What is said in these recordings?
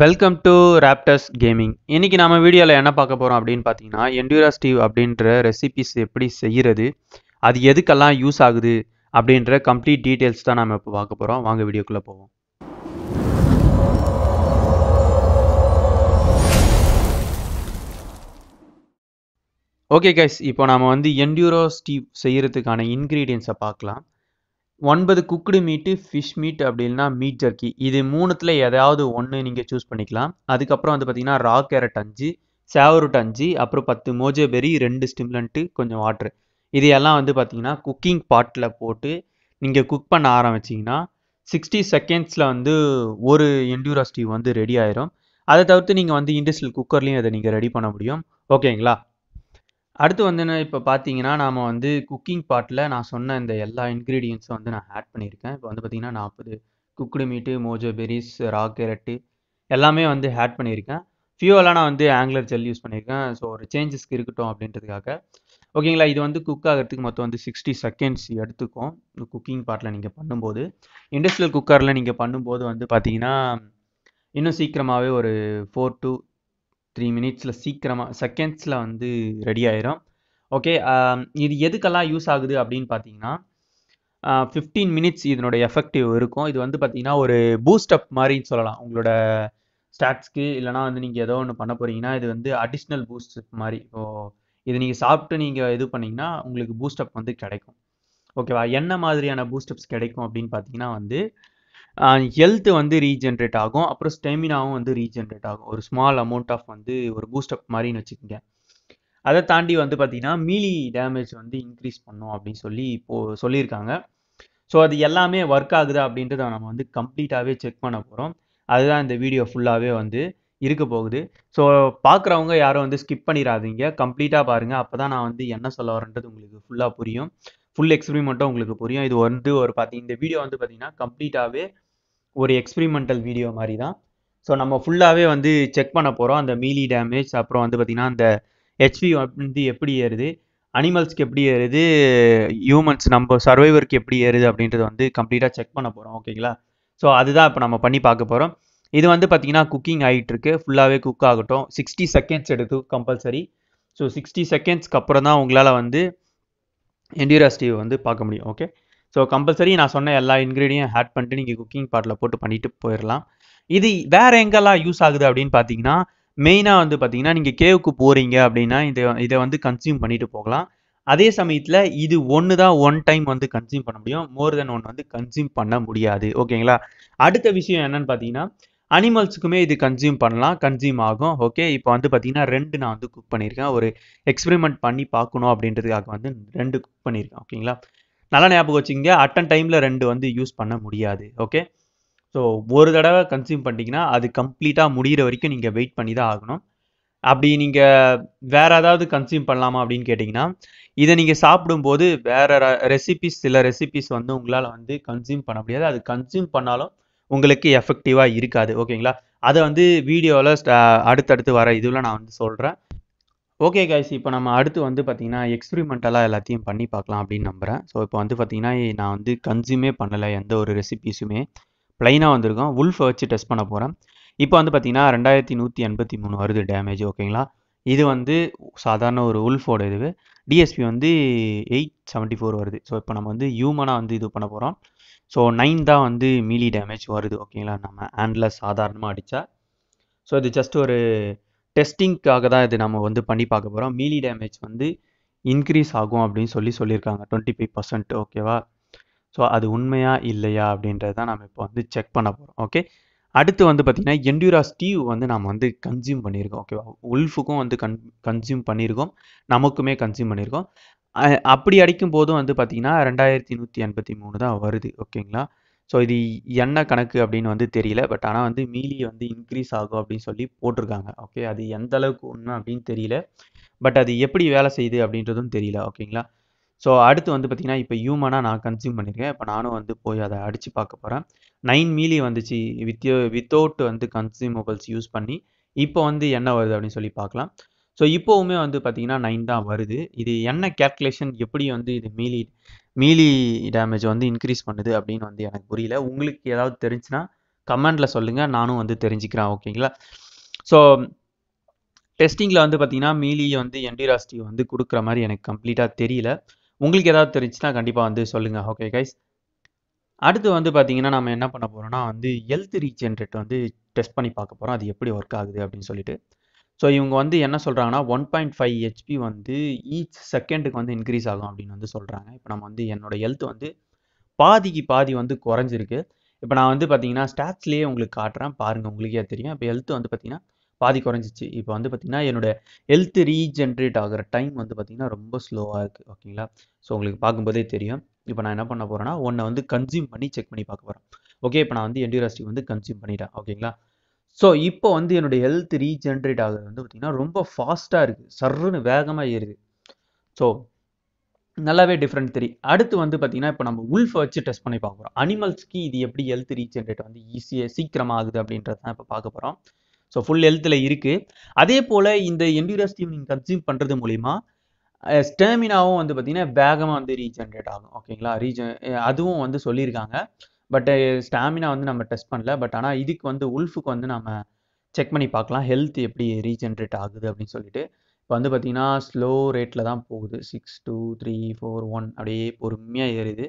welcome to Raptors gaming இன்றைக்கி நம்ம வீடியோவில் என்ன பார்க்க போகிறோம் அப்படின்னு பார்த்தீங்கன்னா என்டியூரா ஸ்டீவ் அப்படின்ற ரெசிபிஸ் எப்படி செய்கிறது அது எதுக்கெல்லாம் யூஸ் ஆகுது அப்படின்ற கம்ப்ளீட் டீட்டெயில்ஸ் தான் நம்ம இப்போ பார்க்க போகிறோம் வாங்க வீடியோக்குள்ளே போவோம் ஓகே கைஸ் இப்போ நம்ம வந்து என்டியூரா ஸ்டீவ் செய்கிறதுக்கான இன்க்ரீடியன்ஸை பார்க்கலாம் ஒன்பது குக்குடு மீட்டு ஃபிஷ் மீட் அப்படின்னா மீட் ஜர்க்கி இது மூணுத்தில் எதாவது ஒன்று நீங்கள் சூஸ் பண்ணிக்கலாம் அதுக்கப்புறம் வந்து பார்த்தீங்கன்னா ரா கேரட் அஞ்சு சேவரூட் அஞ்சு அப்புறம் பத்து மோஜோ பெரி ரெண்டு ஸ்டிம்லண்ட்டு கொஞ்சம் வாட்ரு இது எல்லாம் வந்து பார்த்தீங்கன்னா குக்கிங் பாட்டில் போட்டு நீங்கள் குக் பண்ண ஆரம்பிச்சிங்கன்னா சிக்ஸ்டி செகண்ட்ஸில் வந்து ஒரு எண்டூரா ஸ்டீவ் வந்து ரெடி ஆயிரும் அதை தவிர்த்து நீங்கள் வந்து இண்டஸ்ட்ரியல் குக்கர்லேயும் அதை நீங்கள் ரெடி பண்ண முடியும் ஓகேங்களா அடுத்து வந்து என்ன இப்போ பார்த்தீங்கன்னா நாம் வந்து குக்கிங் பாட்டில் நான் சொன்ன இந்த எல்லா இன்க்ரீடியன்ஸும் வந்து நான் ஆட் பண்ணியிருக்கேன் இப்போ வந்து பார்த்தீங்கன்னா நாற்பது குக்குடு மீட்டு மோஜோ பெரிஸ் ரா கேரட்டு எல்லாமே வந்து ஆட் பண்ணியிருக்கேன் ஃபியூவெல்லாம் நான் வந்து ஆங்கிலர் ஜெல் யூஸ் பண்ணியிருக்கேன் ஸோ ஒரு சேஞ்சஸ்க்கு இருக்கட்டும் அப்படின்றதுக்காக ஓகேங்களா இது வந்து குக் ஆகிறதுக்கு மொத்தம் வந்து சிக்ஸ்டி செகண்ட்ஸ் எடுத்துக்கும் குக்கிங் பாட்டில் நீங்கள் பண்ணும்போது இண்டஸ்ட்ரியல் குக்கரில் நீங்கள் பண்ணும்போது வந்து பார்த்தீங்கன்னா இன்னும் சீக்கிரமாகவே ஒரு ஃபோர் டு த்ரீ மினிட்ஸில் சீக்கிரமாக செகண்ட்ஸில் வந்து ரெடி ஆயிரும் ஓகே இது எதுக்கெல்லாம் யூஸ் ஆகுது அப்படின்னு பார்த்தீங்கன்னா ஃபிஃப்டீன் மினிட்ஸ் இதனுடைய எஃபெக்டிவ் இருக்கும் இது வந்து பார்த்தீங்கன்னா ஒரு பூஸ்டப் மாதிரின்னு சொல்லலாம் உங்களோட ஸ்டாட்ஸ்க்கு இல்லைனா வந்து நீங்கள் ஏதோ ஒன்று பண்ண போகிறீங்கன்னா இது வந்து அடிஷ்னல் பூஸ்டப் மாதிரி ஸோ இது நீங்கள் சாப்பிட்டு நீங்கள் இது பண்ணிங்கன்னா உங்களுக்கு பூஸ்டப் வந்து கிடைக்கும் ஓகேவா என்ன மாதிரியான பூஸ்டப்ஸ் கிடைக்கும் அப்படின்னு பார்த்தீங்கன்னா வந்து ஹெல்த் வந்து ரீஜென்ரேட் ஆகும் அப்புறம் ஸ்டெமினாவும் வந்து ரீஜென்ரேட் ஆகும் ஒரு ஸ்மால் அமௌண்ட் ஆஃப் வந்து ஒரு பூஸ்டப் மாதிரின்னு வச்சுக்கோங்க அதை தாண்டி வந்து பார்த்தீங்கன்னா மீலி டேமேஜ் வந்து இன்க்ரீஸ் பண்ணும் அப்படின்னு சொல்லி இப்போது சொல்லியிருக்காங்க ஸோ அது எல்லாமே ஒர்க் ஆகுதா அப்படின்றத நம்ம வந்து கம்ப்ளீட்டாகவே செக் பண்ண போகிறோம் அதுதான் இந்த வீடியோ ஃபுல்லாகவே வந்து இருக்க போகுது ஸோ பார்க்குறவங்க யாரும் வந்து ஸ்கிப் பண்ணிடாதீங்க கம்ப்ளீட்டாக பாருங்கள் அப்போ தான் நான் வந்து என்ன சொல்ல வரேன்றது உங்களுக்கு ஃபுல்லாக புரியும் ஃபுல் எக்ஸ்பிரிமெண்ட்டும் உங்களுக்கு புரியும் இது வந்து ஒரு பார்த்தீங்க இந்த வீடியோ வந்து பார்த்தீங்கன்னா கம்ப்ளீட்டாகவே ஒரு எக்ஸ்பிரிமெண்டல் வீடியோ மாதிரி தான் ஸோ நம்ம ஃபுல்லாகவே வந்து செக் பண்ண போகிறோம் அந்த மீலி டேமேஜ் அப்புறம் வந்து பார்த்திங்கன்னா அந்த ஹெச்வி வந்து எப்படி ஏறுது அனிமல்ஸ்க்கு எப்படி ஏறுது ஹியூமன்ஸ் நம்ம சர்வைவருக்கு எப்படி ஏறுது அப்படின்றத வந்து கம்ப்ளீட்டாக செக் பண்ண போகிறோம் ஓகேங்களா ஸோ அதுதான் இப்போ நம்ம பண்ணி பார்க்க போகிறோம் இது வந்து பார்த்திங்கன்னா குக்கிங் ஆகிட்டுருக்கு ஃபுல்லாகவே குக் ஆகட்டும் சிக்ஸ்டி செகண்ட்ஸ் எடுத்து கம்பல்சரி ஸோ சிக்ஸ்டி செகண்ட்ஸ்க்கு அப்புறம் தான் உங்களால் வந்து என்டியூராஸ்டிவ் வந்து பார்க்க முடியும் ஓகே ஸோ கம்பல்சரி நான் சொன்ன எல்லா இன்க்ரீடியும் ஆட் பண்ணிட்டு நீங்கள் குக்கிங் பாட்டில் போட்டு பண்ணிட்டு போயிடலாம் இது வேறு எங்கெல்லாம் யூஸ் ஆகுது அப்படின்னு பார்த்தீங்கன்னா மெயினாக வந்து பார்த்தீங்கன்னா நீங்கள் கேவுக்கு போகிறீங்க அப்படின்னா இதை இதை வந்து கன்சியூம் பண்ணிட்டு போகலாம் அதே சமயத்தில் இது ஒன்று தான் ஒன் டைம் வந்து கன்சியூம் பண்ண முடியும் மோர் தென் ஒன் வந்து கன்சியூம் பண்ண முடியாது ஓகேங்களா அடுத்த விஷயம் என்னன்னு பார்த்தீங்கன்னா அனிமல்ஸுக்குமே இது கன்சியூம் பண்ணலாம் கன்சியூம் ஆகும் ஓகே இப்போ வந்து பார்த்தீங்கன்னா ரெண்டு நான் வந்து குக் பண்ணியிருக்கேன் ஒரு எக்ஸ்பெரிமெண்ட் பண்ணி பார்க்கணும் அப்படின்றதுக்காக வந்து ரெண்டு குக் பண்ணியிருக்கேன் ஓகேங்களா நல்லா ஞாபகம் வச்சுங்க அட்டன் டைமில் ரெண்டு வந்து யூஸ் பண்ண முடியாது ஓகே ஸோ ஒரு தடவை கன்சியூம் பண்ணிட்டீங்கன்னா அது கம்ப்ளீட்டாக முடிகிற வரைக்கும் நீங்கள் வெயிட் பண்ணி தான் ஆகணும் அப்படி நீங்கள் வேறு ஏதாவது கன்சியூம் பண்ணலாமா அப்படின்னு கேட்டிங்கன்னா இதை நீங்கள் சாப்பிடும்போது வேறு ரெசிபிஸ் சில ரெசிபிஸ் வந்து உங்களால் வந்து கன்சியூம் பண்ண முடியாது அது கன்சியூம் பண்ணாலும் உங்களுக்கு எஃபெக்டிவாக இருக்காது ஓகேங்களா அதை வந்து வீடியோவில் அடுத்தடுத்து வர இதுவில் நான் வந்து சொல்கிறேன் ஓகே கைஸ் இப்போ நம்ம அடுத்து வந்து பார்த்தீங்கன்னா எக்ஸ்பிரிமெண்டலாக எல்லாத்தையும் பண்ணி பார்க்கலாம் அப்படின்னு நம்புகிறேன் ஸோ இப்போ வந்து பார்த்தீங்கன்னா நான் வந்து கன்சியூமே பண்ணலை எந்த ஒரு ரெசிபீஸுமே ப்ளைனாக வந்திருக்கோம் உல்ஃபை வச்சு டெஸ்ட் பண்ண போகிறேன் இப்போ வந்து பார்த்தீங்கன்னா ரெண்டாயிரத்தி நூற்றி எண்பத்தி மூணு வருது டேமேஜ் ஓகேங்களா இது வந்து சாதாரண ஒரு உல்ஃபோட இது டிஎஸ்பி வந்து எயிட் செவன்ட்டி ஃபோர் வருது ஸோ இப்போ நம்ம வந்து ஹியூமனாக வந்து இது பண்ண போகிறோம் ஸோ நைன் தான் வந்து மீலி டேமேஜ் வருது ஓகேங்களா நம்ம ஹேண்டில் சாதாரணமாக அடித்தா ஸோ இது ஜஸ்ட் ஒரு டெஸ்டிங்க்காக தான் இது நம்ம வந்து பண்ணி பார்க்க போகிறோம் மீலி டேமேஜ் வந்து இன்க்ரீஸ் ஆகும் அப்படின்னு சொல்லி சொல்லியிருக்காங்க டுவெண்ட்டி ஃபைவ் பர்சன்ட் ஓகேவா ஸோ அது உண்மையா இல்லையா அப்படின்றத நம்ம இப்போ வந்து செக் பண்ண போகிறோம் ஓகே அடுத்து வந்து பார்த்திங்கன்னா என்டியூரா ஸ்டீவ் வந்து நம்ம வந்து கன்சியூம் பண்ணியிருக்கோம் ஓகேவா உல்ஃபுக்கும் வந்து கன் கன்சியூம் பண்ணியிருக்கோம் நமக்குமே கன்சியூம் பண்ணியிருக்கோம் அப்படி அடிக்கும் போதும் வந்து பார்த்திங்கன்னா ரெண்டாயிரத்தி நூற்றி எண்பத்தி மூணு தான் வருது ஓகேங்களா ஸோ இது என்ன கணக்கு அப்படின்னு வந்து தெரியல பட் ஆனால் வந்து மீலி வந்து இன்க்ரீஸ் ஆகும் அப்படின்னு சொல்லி போட்டிருக்காங்க ஓகே அது எந்த அளவுக்கு ஒன்று அப்படின்னு தெரியல பட் அது எப்படி வேலை செய்யுது அப்படின்றதும் தெரியல ஓகேங்களா ஸோ அடுத்து வந்து பார்த்திங்கன்னா இப்போ ஹியூமனாக நான் கன்சியூம் பண்ணியிருக்கேன் இப்போ நானும் வந்து போய் அதை அடித்து பார்க்க போகிறேன் நைன் மீலி வந்துச்சு வித் வித்தவுட் வந்து கன்சியூமபிள்ஸ் யூஸ் பண்ணி இப்போ வந்து என்ன வருது அப்படின்னு சொல்லி பார்க்கலாம் ஸோ இப்போவுமே வந்து பார்த்தீங்கன்னா நைன் தான் வருது இது என்ன கேல்குலேஷன் எப்படி வந்து இது மீலி மீலி டேமேஜ் வந்து இன்க்ரீஸ் பண்ணுது அப்படின்னு வந்து எனக்கு புரியல உங்களுக்கு ஏதாவது தெரிஞ்சுன்னா கமெண்டில் சொல்லுங்கள் நானும் வந்து தெரிஞ்சுக்கிறேன் ஓகேங்களா ஸோ டெஸ்டிங்கில் வந்து பார்த்தீங்கன்னா மீலி வந்து என்டிராஸ்டி வந்து கொடுக்குற மாதிரி எனக்கு கம்ப்ளீட்டாக தெரியல உங்களுக்கு ஏதாவது தெரிஞ்சுன்னா கண்டிப்பாக வந்து சொல்லுங்கள் ஓகே கைஸ் அடுத்து வந்து பார்த்தீங்கன்னா நம்ம என்ன பண்ண போகிறோம்னா வந்து ஹெல்த் ரீஜென்ரேட் வந்து டெஸ்ட் பண்ணி பார்க்க போகிறோம் அது எப்படி ஒர்க் ஆகுது அப்படின்னு சொல்லிட்டு ஸோ இவங்க வந்து என்ன சொல்கிறாங்கன்னா ஒன் பாயிண்ட் ஃபைவ் ஹெச்பி வந்து ஈச் செகண்டுக்கு வந்து இன்க்ரீஸ் ஆகும் அப்படின்னு வந்து சொல்கிறாங்க இப்போ நம்ம வந்து என்னோடய ஹெல்த் வந்து பாதிக்கு பாதி வந்து குறைஞ்சிருக்கு இப்போ நான் வந்து பார்த்தீங்கன்னா ஸ்டாட்ஸ்லேயே உங்களுக்கு காட்டுறேன் பாருங்கள் உங்களுக்கே தெரியும் இப்போ ஹெல்த் வந்து பார்த்தீங்கன்னா பாதி குறைஞ்சிச்சு இப்போ வந்து பார்த்திங்கன்னா என்னோடய ஹெல்த் ரீஜென்ரேட் ஆகிற டைம் வந்து பார்த்திங்கன்னா ரொம்ப ஸ்லோவாக இருக்குது ஓகேங்களா ஸோ உங்களுக்கு பார்க்கும்போதே தெரியும் இப்போ நான் என்ன பண்ண போகிறேன்னா ஒன்றை வந்து கன்சியூம் பண்ணி செக் பண்ணி பார்க்க போகிறேன் ஓகே இப்போ நான் வந்து என்டியூராஸ்டிக் வந்து கன்சியூம் பண்ணிட்டேன் ஓகேங்களா ஸோ இப்போ வந்து என்னுடைய ஹெல்த் ரீஜென்ரேட் ஆகுது வந்து பார்த்திங்கன்னா ரொம்ப ஃபாஸ்ட்டாக இருக்குது சர்ன்னு வேகமாக ஏறுது ஸோ நல்லாவே டிஃப்ரெண்ட் தெரி அடுத்து வந்து பார்த்திங்கன்னா இப்போ நம்ம உல்ஃபை வச்சு டெஸ்ட் பண்ணி பார்க்க போகிறோம் அனிமல்ஸ்க்கு இது எப்படி ஹெல்த் ரீஜென்ரேட் வந்து ஈஸியாக சீக்கிரமாக ஆகுது அப்படின்றது தான் இப்போ பார்க்க போகிறோம் ஸோ ஃபுல் ஹெல்த்தில் இருக்குது அதே போல் இந்த என்டியூரஸ் டீம் நீங்கள் கன்சியூம் பண்ணுறது மூலிமா ஸ்டேமினாவும் வந்து பார்த்திங்கன்னா வேகமாக வந்து ரீஜென்ரேட் ஆகும் ஓகேங்களா ரீஜன் அதுவும் வந்து சொல்லியிருக்காங்க பட் ஸ்டாமினா eh, வந்து நம்ம டெஸ்ட் பண்ணல பட் ஆனால் இதுக்கு வந்து உல்ஃபுக்கு வந்து நம்ம செக் பண்ணி பார்க்கலாம் ஹெல்த் எப்படி ரீஜென்ரேட் ஆகுது அப்படின்னு சொல்லிட்டு இப்போ வந்து பார்த்திங்கன்னா ஸ்லோ ரேட்டில் தான் போகுது six two three four one அப்படியே பொறுமையாக ஏறுது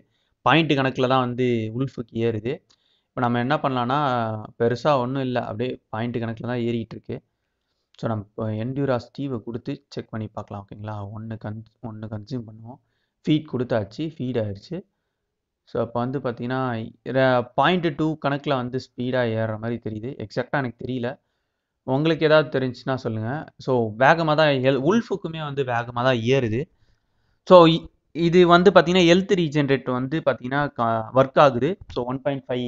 பாயிண்ட் கணக்கில் தான் வந்து உல்ஃபுக்கு ஏறுது இப்போ நம்ம என்ன பண்ணலான்னா பெருசாக ஒன்றும் இல்லை அப்படியே பாயிண்ட் கணக்கில் தான் ஏறிக்கிட்டு இருக்கு ஸோ நம்ம இப்போ என்டியூராஸ் டீவை கொடுத்து செக் பண்ணி பார்க்கலாம் ஓகேங்களா ஒன்று கன்ஸ் ஒன்று கன்சியூம் பண்ணுவோம் ஃபீட் கொடுத்தாச்சு ஃபீட் ஆயிடுச்சு ஸோ அப்போ வந்து பார்த்தீங்கன்னா பாயிண்ட்டு டூ கணக்கில் வந்து ஸ்பீடாக ஏறுற மாதிரி தெரியுது எக்ஸாக்டாக எனக்கு தெரியல உங்களுக்கு ஏதாவது தெரிஞ்சுன்னா சொல்லுங்கள் ஸோ வேகமாக தான் எல் உல்ஃபுக்குமே வந்து வேகமாக தான் ஏறுது ஸோ இது வந்து பார்த்தீங்கன்னா ஹெல்த் ரீஜென்ரேட் வந்து பார்த்தீங்கன்னா ஒர்க் ஆகுது so one point five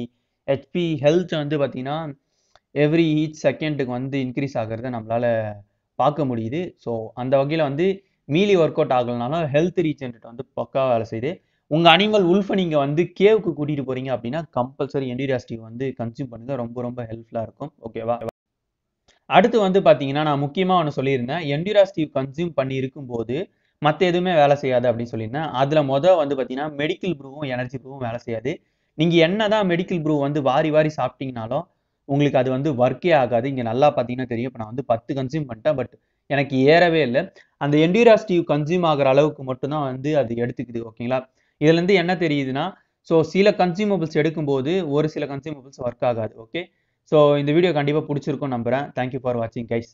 HP health வந்து பார்த்தீங்கன்னா எவ்ரி ஈச் செகண்டுக்கு வந்து இன்க்ரீஸ் ஆகிறத நம்மளால் பார்க்க முடியுது ஸோ அந்த வகையில் வந்து மீலி ஒர்க் அவுட் ஆகலனாலும் ஹெல்த் ரீஜென்ரேட் வந்து பக்காவாக வேலை செய்யுது உங்கள் அனிமல் உல்ஃபை நீங்க வந்து கேவுக்கு கூட்டிகிட்டு போகிறீங்க அப்படின்னா கம்பல்சரி என்டிராஸ்டிவ் வந்து கன்சியூம் பண்ணுங்க ரொம்ப ரொம்ப ஹெல்ப்ஃபுல்லாக இருக்கும் ஓகேவா அடுத்து வந்து பார்த்தீங்கன்னா நான் முக்கியமாக ஒன்று சொல்லியிருந்தேன் என்டிராஸ்டிவ் கன்சியூம் பண்ணி இருக்கும்போது மற்ற எதுவுமே வேலை செய்யாது அப்படின்னு சொல்லியிருந்தேன் அதில் மொதல் வந்து பாத்தீங்கன்னா மெடிக்கல் ப்ரூவும் எனர்ஜி ப்ரூவும் வேலை செய்யாது நீங்கள் என்ன தான் மெடிக்கல் ப்ரூவ் வந்து வாரி வாரி சாப்பிட்டீங்கனாலும் உங்களுக்கு அது வந்து ஒர்க்கே ஆகாது இங்கே நல்லா பார்த்தீங்கன்னா தெரியும் இப்போ நான் வந்து பத்து கன்சியூம் பண்ணிட்டேன் பட் எனக்கு ஏறவே இல்லை அந்த என்டிராஸ்டிவ் கன்சியூம் ஆகிற அளவுக்கு மட்டும்தான் வந்து அது எடுத்துக்குது ஓகேங்களா இதுலேருந்து என்ன தெரியுதுன்னா ஸோ சில கன்சியூமபிள்ஸ் எடுக்கும்போது ஒரு சில கன்சியூமபிள்ஸ் ஒர்க் ஆகாது ஓகே ஸோ இந்த வீடியோ கண்டிப்பாக பிடிச்சிருக்கும் நம்புகிறேன் தேங்க்யூ ஃபார் வாட்சிங் கைஸ்